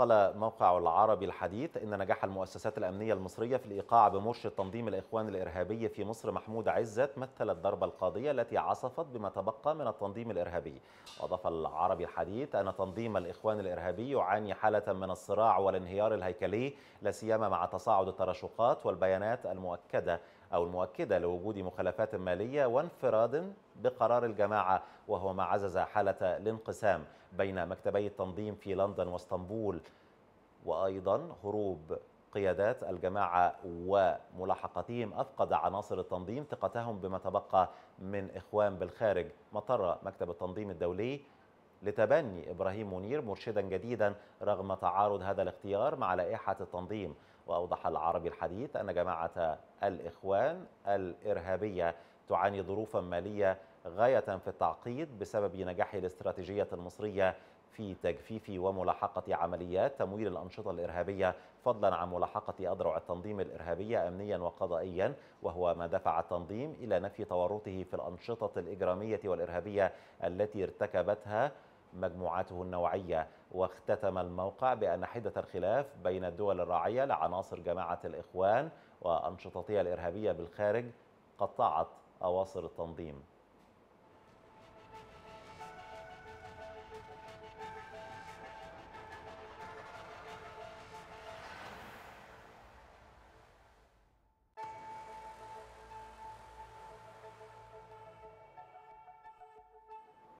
قال موقع العربي الحديث إن نجاح المؤسسات الأمنية المصرية في الإيقاع بمرشد تنظيم الإخوان الإرهابي في مصر محمود عزت مثل الضربة القاضية التي عصفت بما تبقى من التنظيم الإرهابي وأضاف العربي الحديث أن تنظيم الإخوان الإرهابي يعاني حالة من الصراع والانهيار الهيكلي لا سيما مع تصاعد الترشقات والبيانات المؤكدة أو المؤكدة لوجود مخالفات مالية وانفراد بقرار الجماعة وهو ما عزز حالة الانقسام بين مكتبي التنظيم في لندن واسطنبول وأيضا هروب قيادات الجماعة وملاحقتهم أفقد عناصر التنظيم ثقتهم بما تبقى من إخوان بالخارج مطر مكتب التنظيم الدولي لتبني إبراهيم منير مرشدا جديدا رغم تعارض هذا الاختيار مع لائحة التنظيم وأوضح العربي الحديث أن جماعة الإخوان الإرهابية تعاني ظروفا مالية غاية في التعقيد بسبب نجاح الاستراتيجية المصرية في تجفيف وملاحقة عمليات تمويل الأنشطة الإرهابية فضلا عن ملاحقة أذرع التنظيم الإرهابية أمنيا وقضائيا وهو ما دفع التنظيم إلى نفي تورطه في الأنشطة الإجرامية والإرهابية التي ارتكبتها مجموعاته النوعية واختتم الموقع بأن حدة الخلاف بين الدول الراعية لعناصر جماعة الإخوان وأنشطتها الإرهابية بالخارج قطعت أواصر التنظيم